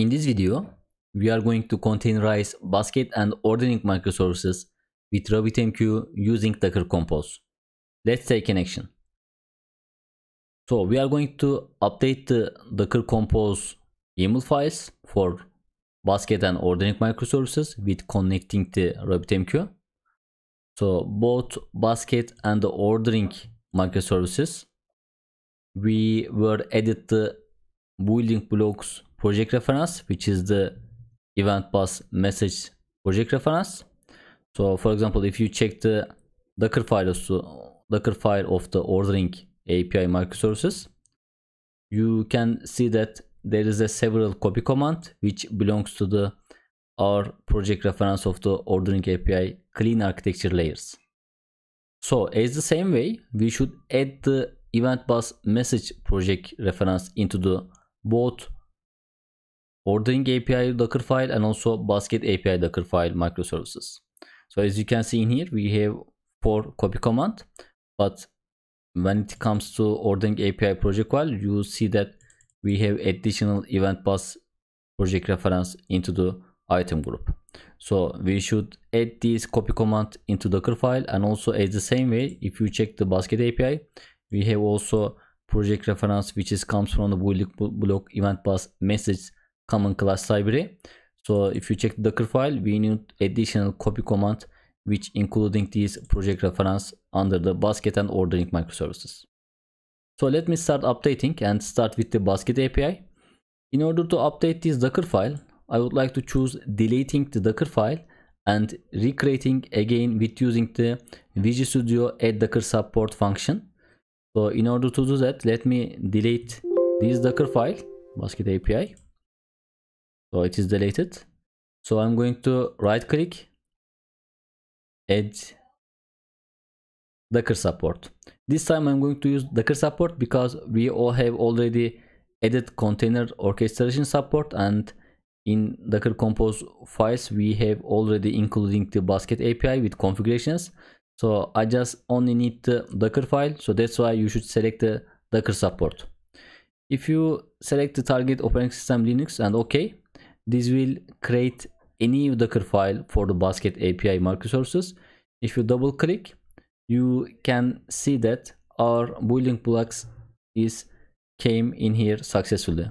In this video, we are going to containerize basket and ordering microservices with RabbitMQ using Docker Compose. Let's take an action. So we are going to update the Docker Compose YAML files for basket and ordering microservices with connecting the RabbitMQ. So both basket and the ordering microservices, we were added the building blocks project reference which is the event bus message project reference so for example if you check the docker file of, docker file of the ordering api microservices you can see that there is a several copy command which belongs to the our project reference of the ordering api clean architecture layers so as the same way we should add the event bus message project reference into the both ordering API Docker file and also basket API Docker file microservices. So as you can see in here, we have four copy command, but when it comes to ordering API project file, you see that we have additional event bus project reference into the item group. So we should add this copy command into Docker file and also as the same way, if you check the basket API, we have also project reference which is comes from the block event bus message common class library. So if you check the Docker file, we need additional copy command which including these project reference under the basket and ordering microservices. So let me start updating and start with the basket API. In order to update this Docker file, I would like to choose deleting the Docker file and recreating again with using the Visual Studio add Docker support function. So in order to do that, let me delete this Docker file, basket API so it is deleted so i'm going to right click add docker support this time i'm going to use docker support because we all have already added container orchestration support and in docker compose files we have already including the basket api with configurations so i just only need the docker file so that's why you should select the docker support if you select the target operating system linux and okay this will create a new Docker file for the basket API microservices. If you double click, you can see that our building blocks is came in here successfully.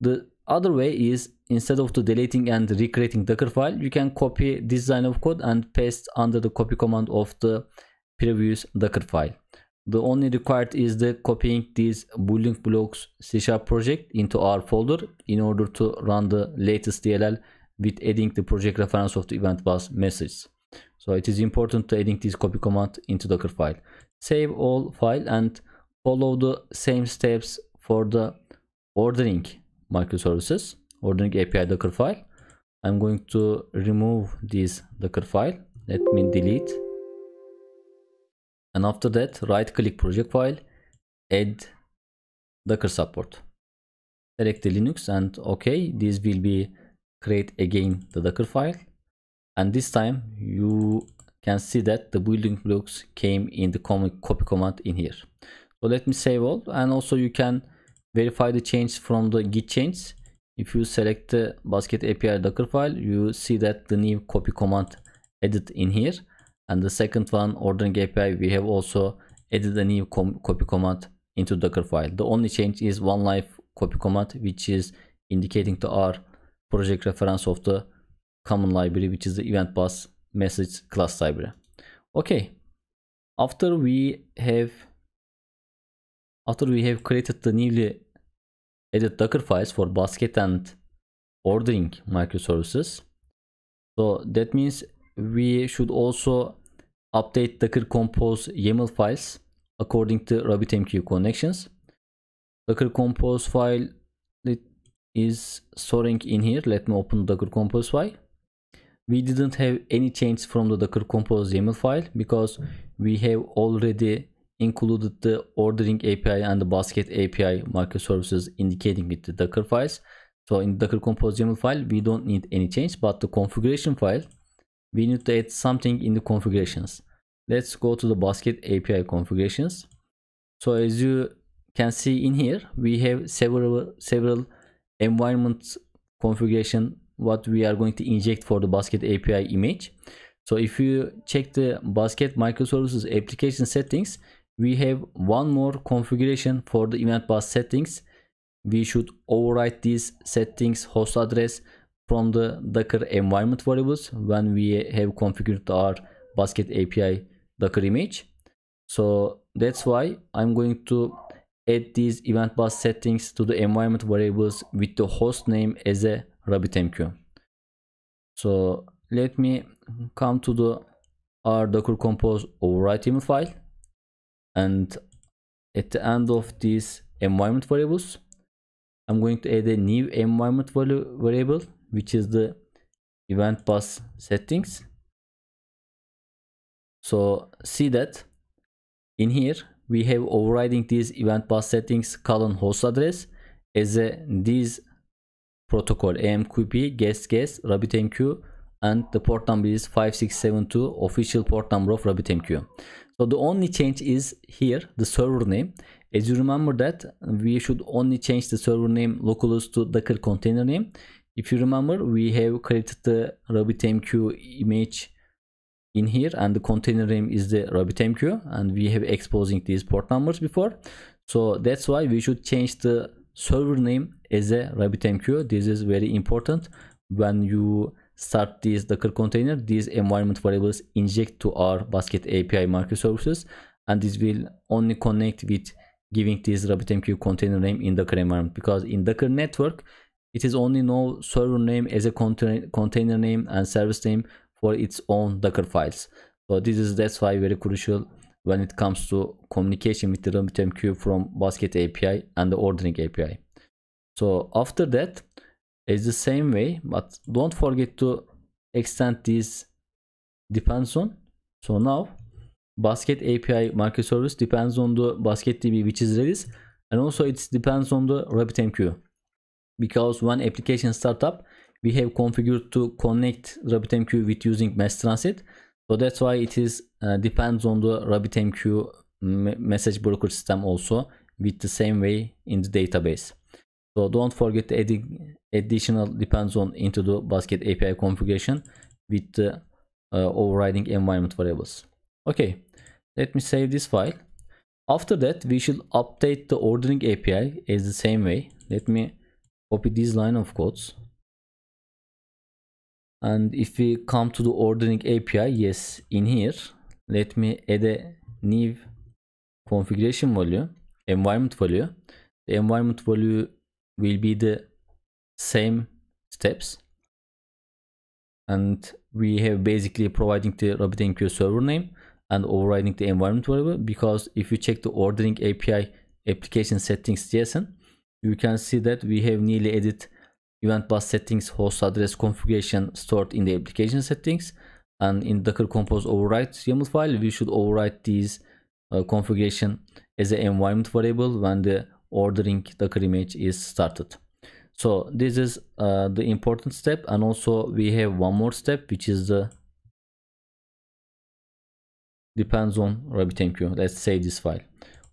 The other way is instead of the deleting and recreating Docker file, you can copy this line of code and paste under the copy command of the previous Docker file the only required is the copying these building blocks C sharp project into our folder in order to run the latest DLL with adding the project reference of the event bus message. So it is important to adding this copy command into Docker file. Save all file and follow the same steps for the ordering microservices, ordering API Docker file. I'm going to remove this Docker file. Let me delete and after that right click project file add docker support select the linux and okay this will be create again the docker file and this time you can see that the building blocks came in the copy command in here so let me save all and also you can verify the change from the git change if you select the basket api docker file you see that the new copy command added in here and the second one ordering API we have also added a new com copy command into docker file the only change is one life copy command which is indicating to our project reference of the common library which is the event bus message class library okay after we have after we have created the newly added docker files for basket and ordering microservices so that means we should also update docker compose yaml files according to RabbitMQ connections. Docker compose file is storing in here. Let me open Docker compose file. We didn't have any change from the Docker compose YAML file because we have already included the ordering API and the basket API microservices indicating with the Docker files. So in Docker compose YAML file, we don't need any change, but the configuration file we need to add something in the configurations let's go to the basket api configurations so as you can see in here we have several several environment configuration what we are going to inject for the basket api image so if you check the basket microservices application settings we have one more configuration for the event bus settings we should override these settings host address from the Docker environment variables when we have configured our basket API Docker image. So that's why I'm going to add these event bus settings to the environment variables with the host name as a RabbitMQ. So let me come to the our Docker Compose override YAML file and at the end of these environment variables, I'm going to add a new environment variable which is the event bus settings so see that in here we have overriding these event bus settings colon host address as a these protocol amqp guest guest rabbitmq and the port number is 5672 official port number of rabbitmq so the only change is here the server name as you remember that we should only change the server name localhost to docker container name if you remember we have created the RabbitMQ image in here and the container name is the RabbitMQ and we have exposing these port numbers before so that's why we should change the server name as a RabbitMQ this is very important when you start this docker container these environment variables inject to our basket api microservices and this will only connect with giving this RabbitMQ container name in docker environment because in docker network it is only known server name as a container name and service name for its own Docker files. So this is that's why very crucial when it comes to communication with the RabbitMQ from Basket API and the ordering API. So after that, it's the same way, but don't forget to extend this depends on. So now Basket API microservice depends on the Basket DB which is Redis and also it depends on the RabbitMQ because when application startup we have configured to connect RabbitMQ with using mass transit so that's why it is uh, depends on the RabbitMQ mm, message broker system also with the same way in the database so don't forget to adding additional depends on into the basket API configuration with the uh, overriding environment variables okay let me save this file after that we should update the ordering API as the same way let me copy this line of codes and if we come to the ordering api yes in here let me add a new configuration value environment value the environment value will be the same steps and we have basically providing the RabbitMQ server name and overriding the environment variable because if you check the ordering API application settings JSON you can see that we have newly added event bus settings host address configuration stored in the application settings and in docker compose override yaml file we should override these uh, configuration as an environment variable when the ordering docker image is started so this is uh, the important step and also we have one more step which is the depends on RabbitMQ let's save this file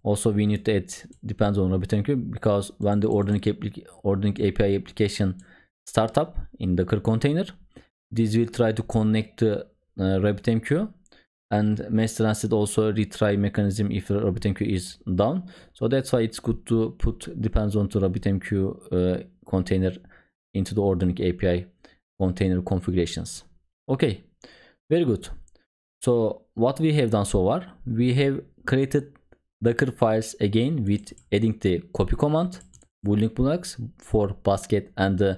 also we need to add depends on RabbitMQ because when the ordering organic API application startup in Docker container, this will try to connect to uh, RabbitMQ and mass transit also retry mechanism if RabbitMQ is down. So that's why it's good to put depends on to RabbitMQ uh, container into the ordering API container configurations. Okay, very good. So what we have done so far, we have created docker files again with adding the copy command building blocks for basket and the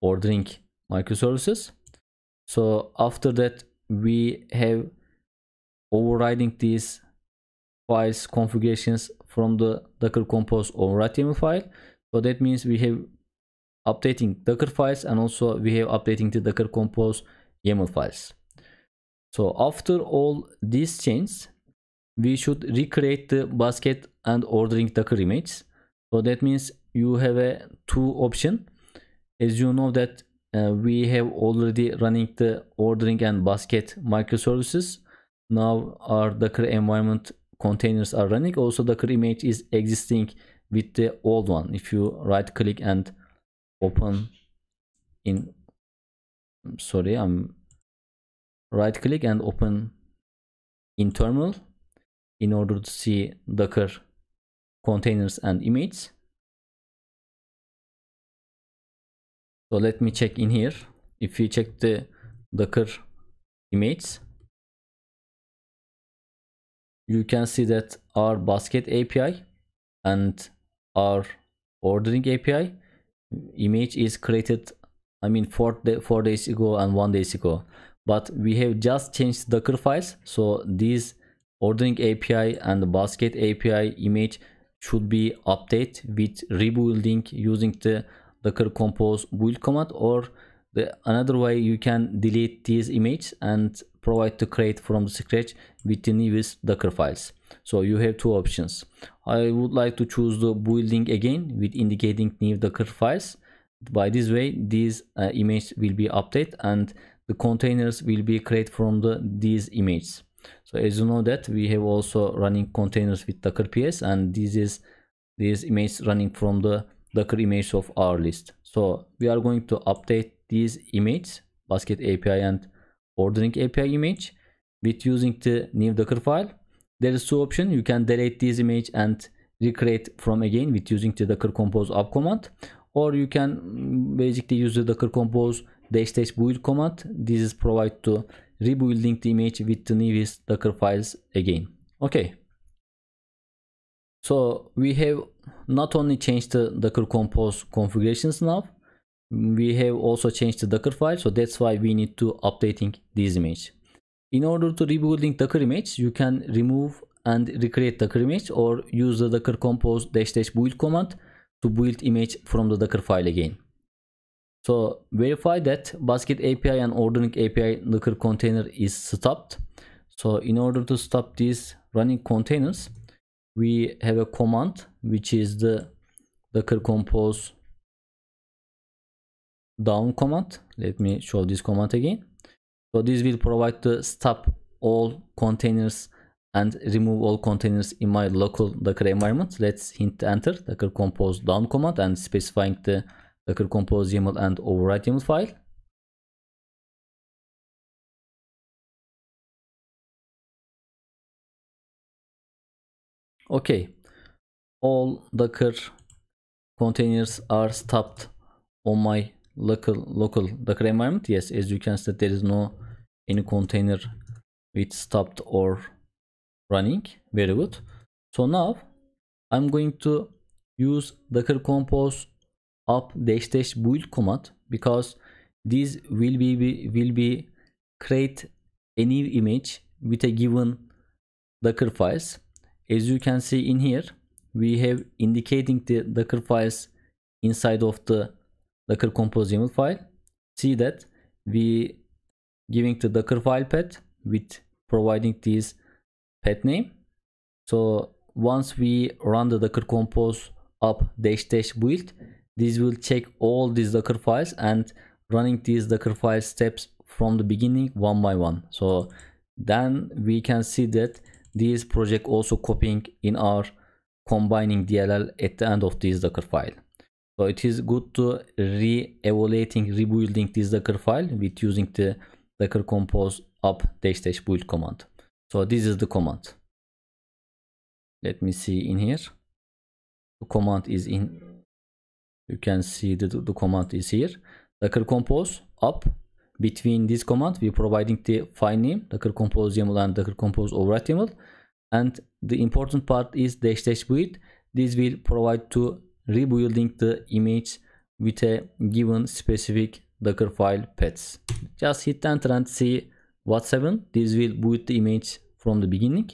ordering microservices so after that we have overriding these files configurations from the docker compose or html file so that means we have updating docker files and also we have updating the docker compose yaml files so after all these changes we should recreate the basket and ordering docker image so that means you have a two option as you know that uh, we have already running the ordering and basket microservices now our docker environment containers are running also docker image is existing with the old one if you right click and open in sorry i'm right click and open in terminal in order to see Docker containers and images. So let me check in here. If we check the Docker images, you can see that our basket API and our ordering API image is created I mean four, four days ago and one days ago but we have just changed docker files so these ordering API and the basket API image should be updated with rebuilding using the docker compose build command or the another way you can delete these images and provide to create from scratch with the newest docker files so you have two options i would like to choose the building again with indicating new docker files by this way these uh, images will be updated and the containers will be created from the these images so as you know that we have also running containers with docker ps and this is this image running from the docker image of our list so we are going to update these images basket api and ordering api image with using the new docker file there is two options you can delete this image and recreate from again with using the docker compose up command or you can mm, basically use the docker compose dash dash build command this is provided to rebuilding the image with the newest docker files again okay so we have not only changed the docker compose configurations now we have also changed the docker file so that's why we need to updating this image in order to rebuilding docker image you can remove and recreate docker image or use the docker compose dash dash build command to build image from the docker file again so verify that basket API and ordering API Docker container is stopped. So in order to stop these running containers, we have a command which is the Docker compose down command. Let me show this command again. So this will provide the stop all containers and remove all containers in my local Docker environment. Let's hint enter Docker compose down command and specifying the Docker compose YAML and overwrite YAML file. Okay, all Docker containers are stopped on my local local Docker environment. Yes, as you can see, there is no any container which stopped or running. Very good. So now I'm going to use Docker Compose up dash dash build command because this will be will be create a new image with a given docker files as you can see in here we have indicating the docker files inside of the docker compose YAML file see that we giving the docker file path with providing this path name so once we run the docker compose up dash dash build these will check all these Docker files and running these Docker file steps from the beginning one by one. So then we can see that this project also copying in our combining DLL at the end of this Docker file. So it is good to re-evaluating, rebuilding this Docker file with using the Docker compose up dash dash build command. So this is the command. Let me see in here. The command is in you can see the, the command is here docker compose up between this command we're providing the file name docker compose yaml and docker compose over html and the important part is dash dash build this will provide to rebuilding the image with a given specific docker file paths just hit enter and see what's happening this will boot the image from the beginning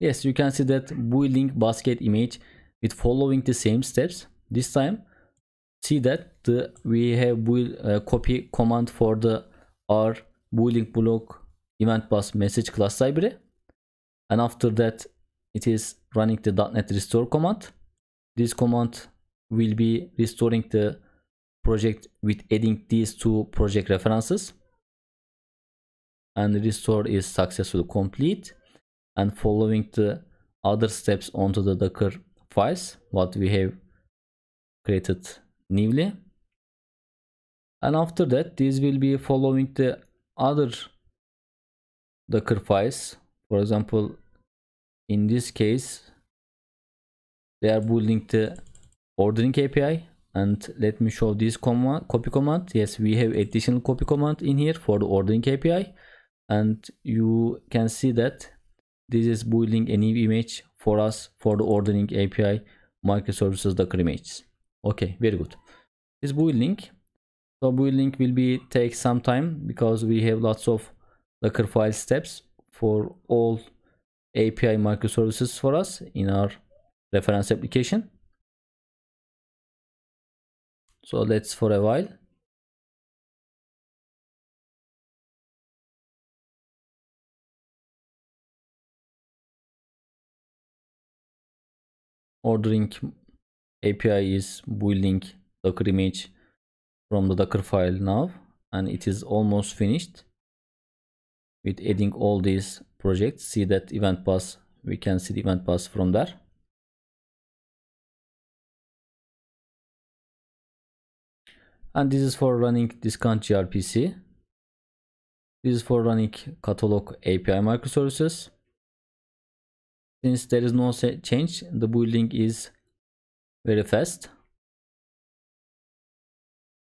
yes you can see that building basket image with following the same steps this time see that the we have bool, uh, copy command for the our boolean block event bus message class library and after that it is running the .NET restore command this command will be restoring the project with adding these two project references and restore is successfully complete and following the other steps onto the docker files what we have created newly and after that these will be following the other docker files for example in this case they are building the ordering api and let me show this command copy command yes we have additional copy command in here for the ordering api and you can see that this is building a new image for us for the ordering API microservices documents. Okay, very good. This build link. So build link will be take some time because we have lots of Docker file steps for all API microservices for us in our reference application. So let's for a while. ordering API is building Docker image from the Docker file now and it is almost finished with adding all these projects see that event pass. we can see the event pass from there and this is for running discount grpc this is for running catalog api microservices since there is no change, the building is very fast.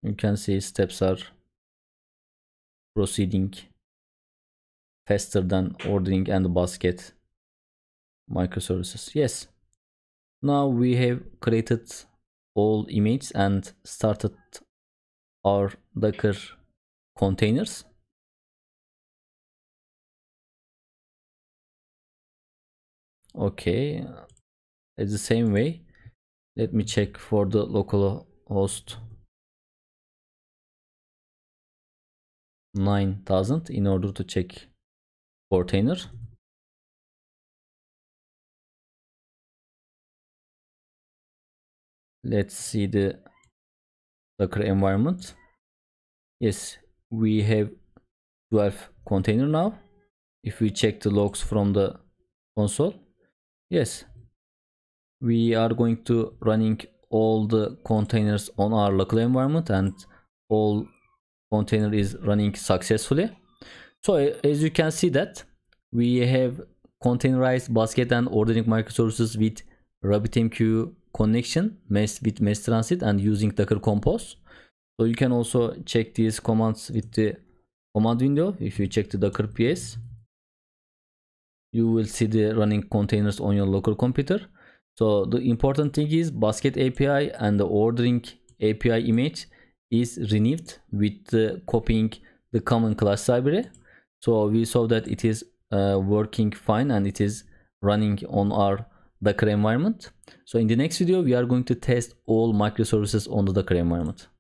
You can see steps are proceeding faster than ordering and basket microservices. Yes. Now we have created all images and started our Docker containers. okay it's the same way let me check for the local host 9000 in order to check container let's see the docker environment yes we have 12 container now if we check the logs from the console Yes, we are going to running all the containers on our local environment and all container is running successfully. So as you can see that we have containerized basket and ordering microservices with RabbitMQ connection messed with mesh transit and using Docker Compose. So you can also check these commands with the command window if you check the Docker PS you will see the running containers on your local computer so the important thing is basket api and the ordering api image is renewed with the copying the common class library so we saw that it is uh, working fine and it is running on our docker environment so in the next video we are going to test all microservices on the docker environment